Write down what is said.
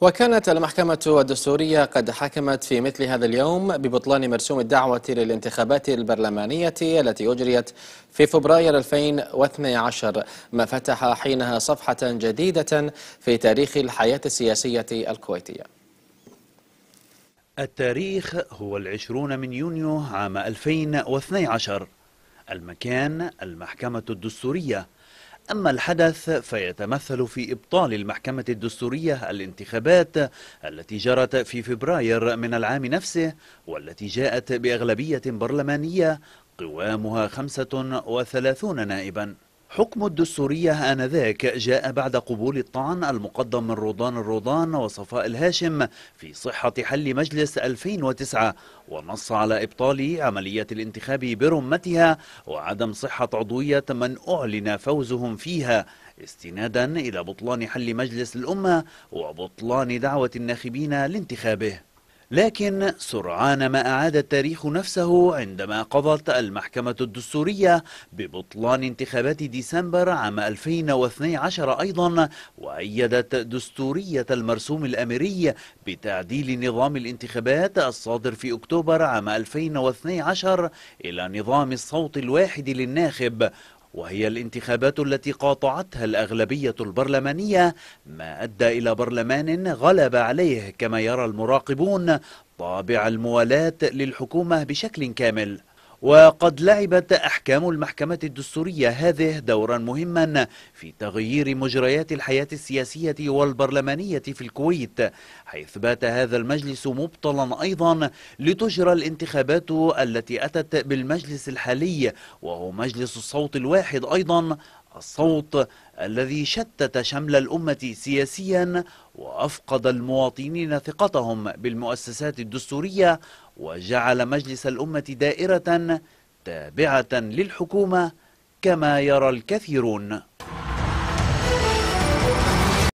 وكانت المحكمة الدستورية قد حكمت في مثل هذا اليوم ببطلان مرسوم الدعوة للانتخابات البرلمانية التي أجريت في فبراير 2012 ما فتح حينها صفحة جديدة في تاريخ الحياة السياسية الكويتية التاريخ هو العشرون من يونيو عام 2012 المكان المحكمة الدستورية أما الحدث فيتمثل في إبطال المحكمة الدستورية الانتخابات التي جرت في فبراير من العام نفسه والتي جاءت بأغلبية برلمانية قوامها 35 نائباً حكم الدستورية آنذاك جاء بعد قبول الطعن المقدم من روضان الروضان وصفاء الهاشم في صحة حل مجلس 2009 ونص على إبطال عملية الانتخاب برمتها وعدم صحة عضوية من أعلن فوزهم فيها استنادا إلى بطلان حل مجلس الأمة وبطلان دعوة الناخبين لانتخابه لكن سرعان ما أعاد التاريخ نفسه عندما قضت المحكمة الدستورية ببطلان انتخابات ديسمبر عام 2012 أيضا وأيدت دستورية المرسوم الأميري بتعديل نظام الانتخابات الصادر في أكتوبر عام 2012 إلى نظام الصوت الواحد للناخب وهي الانتخابات التي قاطعتها الأغلبية البرلمانية ما أدى إلى برلمان غلب عليه كما يرى المراقبون طابع الموالاة للحكومة بشكل كامل وقد لعبت أحكام المحكمة الدستورية هذه دورا مهما في تغيير مجريات الحياة السياسية والبرلمانية في الكويت حيث بات هذا المجلس مبطلا أيضا لتجرى الانتخابات التي أتت بالمجلس الحالي وهو مجلس الصوت الواحد أيضا الصوت الذي شتت شمل الأمة سياسيا وأفقد المواطنين ثقتهم بالمؤسسات الدستورية وجعل مجلس الأمة دائرة تابعة للحكومة كما يرى الكثيرون